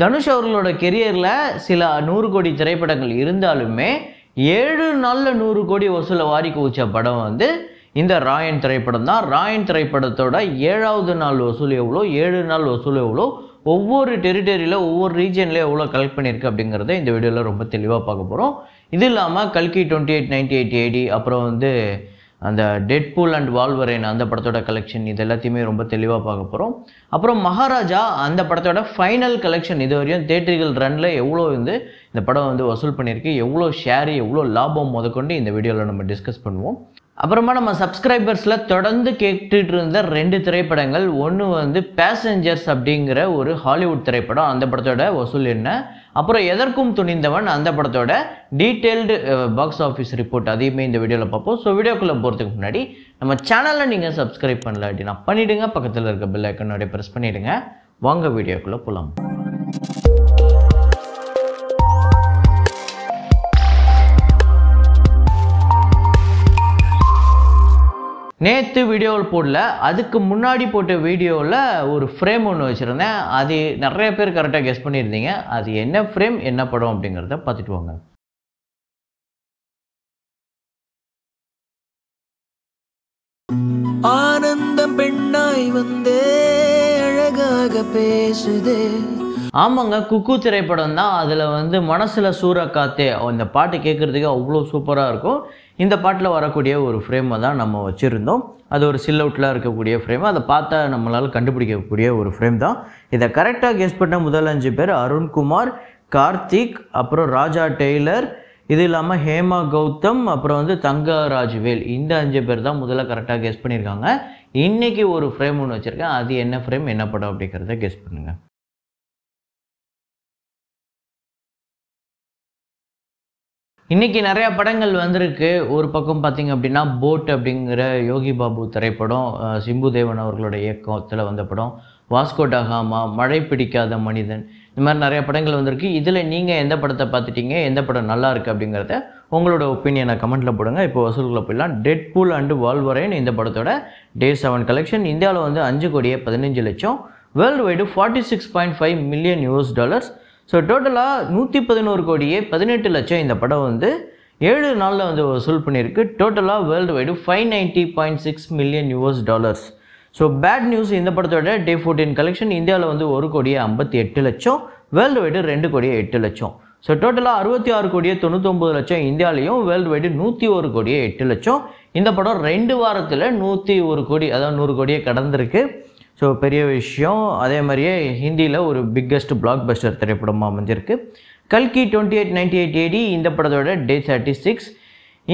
தனுஷ் அவர்களோட கெரியரில் சில நூறு கோடி திரைப்படங்கள் இருந்தாலுமே ஏழு நாளில் நூறு கோடி வசூலை வாரி குவிச்ச படம் வந்து இந்த ராயன் திரைப்படம் தான் ராயன் திரைப்படத்தோட ஏழாவது நாள் வசூல் எவ்வளோ ஏழு நாள் வசூல் எவ்வளோ ஒவ்வொரு டெரிட்டரியில் ஒவ்வொரு ரீஜனில் எவ்வளோ கலெக்ட் பண்ணியிருக்கு அப்படிங்கிறத இந்த வீடியோவில் ரொம்ப தெளிவாக பார்க்க போகிறோம் இது இல்லாமல் கல்கி twenty eight ninety eight AD அப்புறம் வந்து அந்த டெட் பூல் அண்ட் வால்வரேன் அந்த படத்தோட கலெக்ஷன் இது எல்லாத்தையுமே ரொம்ப தெளிவாக பார்க்க போகிறோம் அப்புறம் மகாராஜா அந்த படத்தோட ஃபைனல் கலெக்ஷன் இது வரையும் தேட்டர்கள் ரனில் எவ்வளோ வந்து இந்த படம் வந்து வசூல் பண்ணியிருக்கு எவ்வளோ ஷேர் எவ்வளோ லாபம் முதற்கொண்டு இந்த வீடியோவில் நம்ம டிஸ்கஸ் பண்ணுவோம் அப்புறமா நம்ம சப்ஸ்கிரைபர்ஸில் தொடர்ந்து கேட்டுட்டு இருந்த ரெண்டு திரைப்படங்கள் ஒன்று வந்து பேசஞ்சர்ஸ் அப்படிங்கிற ஒரு ஹாலிவுட் திரைப்படம் அந்த படத்தோட வசூல் என்ன அப்புறம் எதற்கும் துணிந்தவன் அந்த படத்தோட டீட்டெயில்டு பாக்ஸ் ஆஃபீஸ் ரிப்போர்ட் அதையுமே இந்த வீடியோவில் பார்ப்போம் ஸோ வீடியோக்குள்ளே போகிறதுக்கு முன்னாடி நம்ம சேனலை நீங்கள் சப்ஸ்கிரைப் பண்ணல அப்படின்னா பண்ணிவிடுங்க பக்கத்தில் இருக்க பெல் ப்ரெஸ் பண்ணிவிடுங்க வாங்க வீடியோக்குள்ளே போகலாம் நேற்று வீடியோவில் போடல அதுக்கு முன்னாடி போட்ட வீடியோவில் ஒரு ஃப்ரேம் ஒன்று வச்சுருந்தேன் அது நிறைய பேர் கரெக்டாக கெஸ் பண்ணியிருந்தீங்க அது என்ன ஃப்ரேம் என்ன படம் அப்படிங்கிறத பார்த்துட்டு வாங்க ஆனந்தம் பெண்ணாய் வந்தே அழகாக பேசுதே ஆமாங்க குக்கு திரைப்படம் தான் அதில் வந்து மனசில் சூற காத்தே அந்த பாட்டு கேட்குறதுக்கு அவ்வளோ சூப்பராக இருக்கும் இந்த பாட்டில் வரக்கூடிய ஒரு ஃப்ரேமை தான் நம்ம வச்சுருந்தோம் அது ஒரு சில் அவுட்டில் இருக்கக்கூடிய ஃப்ரேம் அதை பார்த்தா நம்மளால் கண்டுபிடிக்கக்கூடிய ஒரு ஃப்ரேம் தான் இதை கரெக்டாக கெஸ் பண்ண முதல் அஞ்சு பேர் அருண்குமார் கார்த்திக் அப்புறம் ராஜா டெய்லர் இது இல்லாமல் ஹேமா கௌதம் அப்புறம் வந்து தங்க ராஜ்வேல் இந்த அஞ்சு பேர் தான் முதல்ல கரெக்டாக கெஸ் பண்ணியிருக்காங்க இன்றைக்கி ஒரு ஃப்ரேம் ஒன்று வச்சுருக்கேன் அது என்ன ஃப்ரேம் என்ன படம் அப்படிங்கிறத கெஸ் பண்ணுங்கள் இன்றைக்கி நிறையா படங்கள் வந்திருக்கு ஒரு பக்கம் பார்த்திங்க அப்படின்னா போட் அப்படிங்கிற யோகி பாபு திரைப்படம் சிம்பு தேவன் அவர்களோட இயக்கத்தில் வந்த படம் வாஸ்கோ டஹாமா மழை பிடிக்காத மனிதன் இந்த மாதிரி நிறையா படங்கள் வந்திருக்கு இதில் நீங்கள் எந்த படத்தை பார்த்துட்டீங்க எந்த படம் நல்லா இருக்குது அப்படிங்கிறத உங்களோட ஒப்பீனியனை கமெண்ட்டில் போடுங்க இப்போ வசூல்களை போயிடலாம் டெட் பூல் அண்டு வால்வரேன் இந்த படத்தோட டே செவன் கலெக்ஷன் இந்தியாவில் வந்து அஞ்சு கோடியே பதினஞ்சு லட்சம் world wide forty six point five million US dollars so டோட்டலாக நூற்றி பதினோரு கோடியே பதினெட்டு லட்சம் இந்த படம் வந்து ஏழு நாளில் வந்து வசூல் பண்ணியிருக்கு டோட்டலாக world wide five ninety point six million US dollars so bad news இந்த படத்தோட டே ஃபோர்டீன் கலெக்ஷன் இந்தியாவில் வந்து ஒரு கோடியே ஐம்பத்தி எட்டு லட்சம் வேர்ல்டு வைடு ரெண்டு கோடியே எட்டு லட்சம் ஸோ டோட்டலாக அறுபத்தி ஆறு கோடியே தொண்ணூத்தொம்பது லட்சம் இந்தியாவிலையும் வேர்ல்டு வைடு நூற்றி ஒரு கோடியே எட்டு லட்சம் இந்த படம் ரெண்டு வாரத்தில் நூற்றி ஒரு கோடி அதாவது நூறு கோடியே கடந்திருக்கு ஸோ பெரிய விஷயம் அதே மாதிரியே ஹிந்தியில் ஒரு பிக்கஸ்ட் பிளாக் பஸ்டர் திரைப்படமாக அமைஞ்சிருக்கு கல்கி twenty eight ninety eight AD இந்த படத்தோட டே தேர்ட்டி சிக்ஸ்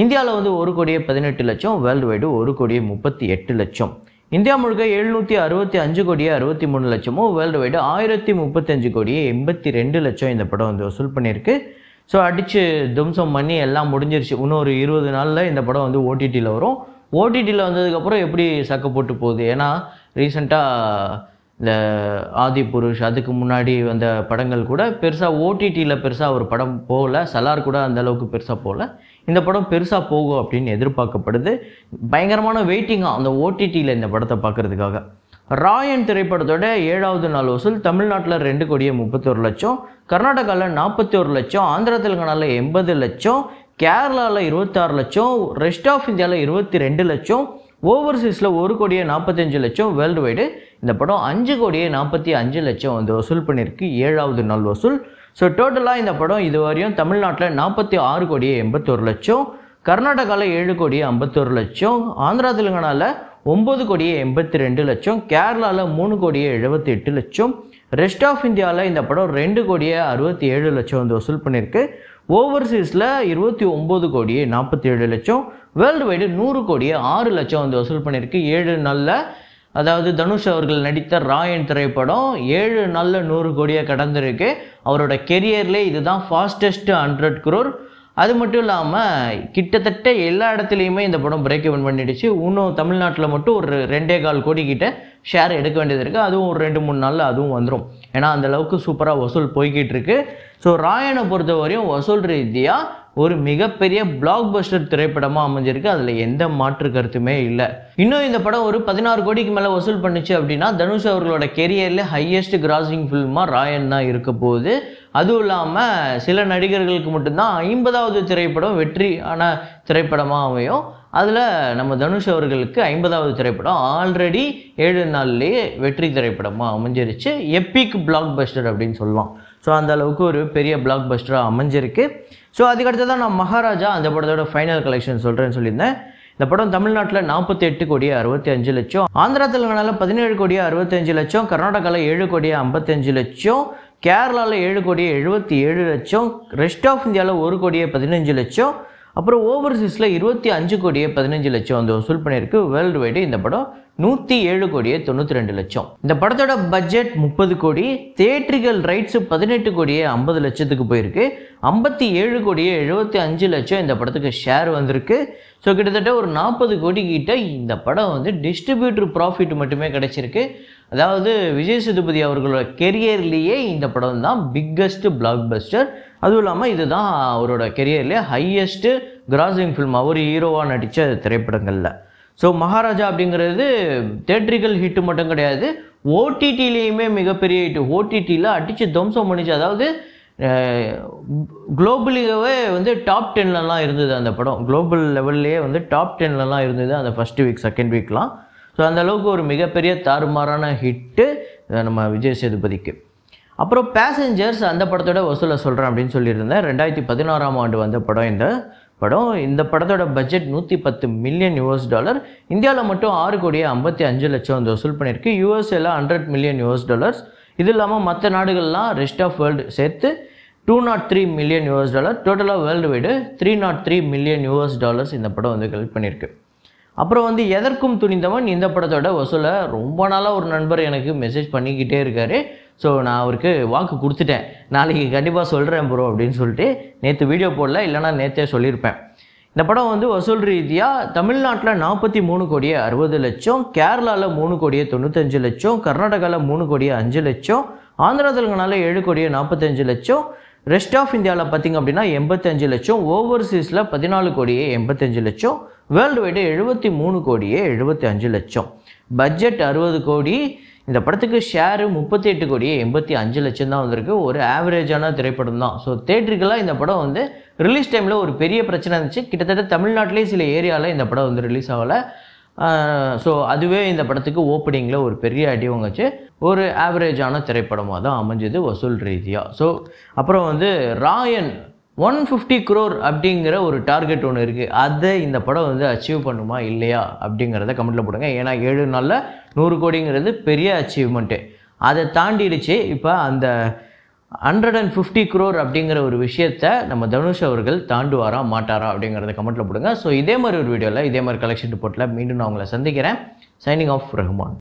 இந்தியாவில் வந்து ஒரு கோடியே பதினெட்டு லட்சம் வேர்ல்டு வைடு ஒரு கோடியே முப்பத்தி எட்டு லட்சம் இந்தியா முழுக்க எழுநூற்றி அறுபத்தி அஞ்சு கோடியே அறுபத்தி மூணு லட்சமும் வேர்ல்டு வைடு ஆயிரத்தி முப்பத்தஞ்சு கோடியே எண்பத்தி ரெண்டு லட்சம் இந்த படம் வந்து வசூல் பண்ணியிருக்கு ஸோ அடித்து தும்சம் பண்ணி எல்லாம் முடிஞ்சிருச்சு இன்னும் ஒரு இருபது நாளில் இந்த படம் வந்து ஓடிடியில் வரும் ஓடிடியில் வந்ததுக்கப்புறம் எப்படி சக்க போட்டு போகுது ஏன்னா ரீசெண்டாக இந்த ஆதி புருஷ் அதுக்கு முன்னாடி வந்த படங்கள் கூட பெருசாக ஓடிடியில் பெருசாக ஒரு படம் போகல சலார் கூட அந்த அளவுக்கு பெருசாக போகல இந்த படம் பெருசாக போகும் அப்படின்னு எதிர்பார்க்கப்படுது பயங்கரமான வெயிட்டிங்காக அந்த ஓடிடியில் இந்த படத்தை பார்க்குறதுக்காக ராயன் திரைப்படத்தோட ஏழாவது நாள் வசூல் தமிழ்நாட்டில் ரெண்டு கோடியே முப்பத்தொரு லட்சம் கர்நாடகாவில் நாற்பத்தி ஒரு லட்சம் ஆந்திர தெலுங்கானாவில் எண்பது லட்சம் கேரளாவில் இருபத்தாறு லட்சம் ரெஸ்ட் ஆஃப் இந்தியாவில் இருபத்தி ரெண்டு லட்சம் ஓவர்சீஸில் ஒரு கோடியே நாற்பத்தஞ்சு லட்சம் வேர்ல்டு வைடு இந்த படம் அஞ்சு கோடியே நாற்பத்தி அஞ்சு லட்சம் வந்து வசூல் பண்ணியிருக்கு ஏழாவது நாள் வசூல் ஸோ டோட்டலாக இந்த படம் இதுவரையும் தமிழ்நாட்டில் நாற்பத்தி ஆறு கோடியே எண்பத்தொரு லட்சம் கர்நாடகாவில் ஏழு கோடியே ஐம்பத்தொரு லட்சம் ஆந்திரா தெலுங்கானாவில் ஒம்பது கோடியே எண்பத்தி ரெண்டு லட்சம் கேரளாவில் மூணு கோடியே எழுபத்தி எட்டு லட்சம் ரெஸ்ட் ஆஃப் இந்தியாவில் இந்த படம் ரெண்டு கோடியே அறுபத்தி ஏழு லட்சம் வந்து வசூல் பண்ணியிருக்கு ஓவர்சீஸில் இருபத்தி ஒம்பது கோடியே நாற்பத்தி ஏழு லட்சம் வேர்ல்டு வைடு நூறு கோடியே ஆறு லட்சம் வந்து வசூல் பண்ணியிருக்கு ஏழு நாளில் அதாவது தனுஷ் அவர்கள் நடித்த ராயன் திரைப்படம் ஏழு நாளில் நூறு கோடியாக கடந்திருக்கு அவரோட கெரியர்லேயே இதுதான் ஃபாஸ்டஸ்ட்டு ஹண்ட்ரட் குரோர் அது மட்டும் இல்லாமல் கிட்டத்தட்ட எல்லா இடத்துலையுமே இந்த படம் பிரேக் இவன் பண்ணிடுச்சு இன்னும் தமிழ்நாட்டில் மட்டும் ஒரு ரெண்டே கால் கோடி கிட்ட ஷேர் எடுக்க வேண்டியது இருக்குது அதுவும் ஒரு ரெண்டு மூணு நாளில் அதுவும் வந்துடும் ஏன்னா அந்தளவுக்கு சூப்பராக வசூல் போய்கிட்டு இருக்கு ஸோ ராயனை பொறுத்த வரையும் வசூல் ரீதியாக ஒரு மிகப்பெரிய பிளாக் பஸ்டர் திரைப்படமாக அமைஞ்சிருக்கு அதில் எந்த மாற்று கருத்துமே இல்லை இன்னும் இந்த படம் ஒரு பதினாறு கோடிக்கு மேலே வசூல் பண்ணுச்சு அப்படின்னா தனுஷ் அவர்களோட கெரியரில் ஹையஸ்ட் கிராசிங் ஃபில்மாக ராயன் தான் இருக்க போகுது அதுவும் இல்லாமல் சில நடிகர்களுக்கு மட்டும்தான் ஐம்பதாவது திரைப்படம் வெற்றியான திரைப்படமாக அமையும் அதில் நம்ம தனுஷ் அவர்களுக்கு ஐம்பதாவது திரைப்படம் ஆல்ரெடி ஏழு நாள்லேயே வெற்றி திரைப்படமாக அமைஞ்சிருச்சு எப்பிக் பிளாக் பஸ்டர் அப்படின்னு சொல்லலாம் ஸோ அந்த அளவுக்கு ஒரு பெரிய பிளாக் பஸ்டராக அமைஞ்சிருக்கு ஸோ அதுக்கடுத்து தான் நான் மகாராஜா அந்த படத்தோட ஃபைனல் கலெக்ஷன் சொல்கிறேன்னு சொல்லியிருந்தேன் இந்த படம் தமிழ்நாட்டில் நாற்பத்தி எட்டு கோடியே அறுபத்தி அஞ்சு லட்சம் ஆந்திரா தெலுங்கானாவில் பதினேழு கோடியே அறுபத்தஞ்சு லட்சம் கர்நாடகாவில் ஏழு கோடியே ஐம்பத்தஞ்சு லட்சம் கேரளாவில் ஏழு கோடியே எழுபத்தி ஏழு லட்சம் ரெஸ்ட் ஆஃப் இந்தியாவில் ஒரு கோடியே பதினஞ்சு லட்சம் அப்புறம் ஓவர்சீஸில் இருபத்தி அஞ்சு கோடியே பதினஞ்சு லட்சம் வந்து வசூல் பண்ணியிருக்கு வேர்ல்டு வைடு இந்த படம் நூற்றி ஏழு கோடியே தொண்ணூற்றி ரெண்டு லட்சம் இந்த படத்தோட பட்ஜெட் முப்பது கோடி தேட்டரிகள் ரைட்ஸு பதினெட்டு கோடியே ஐம்பது லட்சத்துக்கு போயிருக்கு ஐம்பத்தி ஏழு கோடியே எழுபத்தி அஞ்சு லட்சம் இந்த படத்துக்கு ஷேர் வந்திருக்கு ஸோ கிட்டத்தட்ட ஒரு நாற்பது கோடி கிட்ட இந்த படம் வந்து டிஸ்ட்ரிபியூட்டர் ப்ராஃபிட் மட்டுமே கிடச்சிருக்கு அதாவது விஜய் சேதுபதி அவர்களோட கெரியர்லேயே இந்த படம் தான் பிக்கஸ்ட் பிளாக் பஸ்டர் அதுவும் இல்லாமல் இதுதான் அவரோட கெரியர்லேயே ஹையஸ்ட்டு கிராசிங் ஃபில்ம் அவர் ஹீரோவாக நடித்த திரைப்படங்களில் ஸோ மகாராஜா அப்படிங்கிறது தேட்ரிக்கல் ஹிட்டு மட்டும் கிடையாது ஓடிடிலேயுமே மிகப்பெரிய ஹிட்டு ஓடிடியில் அடித்து தம்சம் பண்ணிச்சு அதாவது குளோபலியாகவே வந்து டாப் டென்லலாம் இருந்தது அந்த படம் குளோபல் லெவல்லையே வந்து டாப் டென்லலாம் இருந்தது அந்த ஃபஸ்ட்டு வீக் செகண்ட் வீக்லாம் ஸோ அந்தளவுக்கு ஒரு மிகப்பெரிய தாறுமாறான ஹிட்டு நம்ம விஜய் சேதுபதிக்கு அப்புறம் பேசஞ்சர்ஸ் அந்த படத்தோட வசூலை சொல்கிறேன் அப்படின்னு சொல்லியிருந்தேன் ரெண்டாயிரத்தி பதினாறாம் ஆண்டு வந்த படம் இந்த படம் இந்த படத்தோட பட்ஜெட் நூற்றி பத்து மில்லியன் யூஎஸ் டாலர் இந்தியாவில் மட்டும் ஆறு கோடியே ஐம்பத்தி அஞ்சு லட்சம் வந்து வசூல் பண்ணியிருக்கு யூஎஸ்ஏல ஹண்ட்ரட் மில்லியன் யூஎஸ் டாலர்ஸ் இது இல்லாமல் மற்ற நாடுகள்லாம் ரெஸ்ட் ஆஃப் வேர்ல்டு சேர்த்து two nought three million US dollar டோட்டலாக world wide three nought three million US dollars இந்த படம் வந்து கலெக்ட் பண்ணியிருக்கு அப்புறம் வந்து எதற்கும் துணிந்தவன் இந்த படத்தோட வசூலை ரொம்ப நாளாக ஒரு நண்பர் எனக்கு மெசேஜ் பண்ணிக்கிட்டே இருக்காரு ஸோ நான் அவருக்கு வாக்கு கொடுத்துட்டேன் நாளைக்கு கண்டிப்பாக சொல்கிறேன் ப்ரோ அப்படின்னு சொல்லிட்டு நேற்று வீடியோ போடல இல்லைனா நேற்றே சொல்லியிருப்பேன் இந்த படம் வந்து வசூல் ரீதியாக தமிழ்நாட்டில் நாற்பத்தி மூணு கோடியே அறுபது லட்சம் கேரளாவில் மூணு கோடியே தொண்ணூத்தஞ்சு லட்சம் கர்நாடகாவில் மூணு கோடியே அஞ்சு லட்சம் ஆந்திரா தெலுங்கானால ஏழு கோடியே நாற்பத்தஞ்சு லட்சம் ரெஸ்ட் ஆஃப் இந்தியாவில் பார்த்திங்க அப்படின்னா எண்பத்தஞ்சு லட்சம் ஓவர்சீஸில் பதினாலு கோடியே எண்பத்தஞ்சு லட்சம் வேர்ல்டு வைடு எழுபத்தி மூணு கோடியே எழுபத்தி அஞ்சு லட்சம் பட்ஜெட் அறுபது கோடி இந்த படத்துக்கு ஷேரு முப்பத்தி எட்டு கோடியே எண்பத்தி அஞ்சு லட்சம் தான் வந்திருக்கு ஒரு ஆவரேஜான திரைப்படம் தான் ஸோ தேட்டருக்கெல்லாம் இந்த படம் வந்து ரிலீஸ் டைமில் ஒரு பெரிய பிரச்சனை இருந்துச்சு கிட்டத்தட்ட தமிழ்நாட்டிலே சில ஏரியாவில் இந்த படம் வந்து ரிலீஸ் ஆகலை ஸோ அதுவே இந்த படத்துக்கு ஓப்பனிங்கில் ஒரு பெரிய அடி வாங்கச்சு ஒரு ஆவரேஜான திரைப்படமாக தான் அமைஞ்சது வசூல் ரீதியாக ஸோ அப்புறம் வந்து ராயன் ஒன் ஃபிஃப்டி குரோர் அப்படிங்கிற ஒரு டார்கெட் ஒன்று இருக்குது அதை இந்த படம் வந்து அச்சீவ் பண்ணுமா இல்லையா அப்படிங்கிறத கமெண்ட்டில் போடுங்க ஏன்னா ஏழு நாளில் நூறு கோடிங்கிறது பெரிய அச்சீவ்மெண்ட்டு அதை தாண்டிடுச்சு இப்போ அந்த ஹண்ட்ரட் அண்ட் ஃபிஃப்டி குரோர் அப்படிங்கிற ஒரு விஷயத்த நம்ம தனுஷ் அவர்கள் தாண்டுவாரா மாட்டாரா அப்படிங்கிறத கமெண்ட்டில் போடுங்க ஸோ இதே மாதிரி ஒரு வீடியோவில் இதே மாதிரி கலெக்ஷன் ரிப்போர்ட்டில் மீண்டும் நான் உங்களை சந்திக்கிறேன் சைனிங் ஆஃப் ரஹ்மான்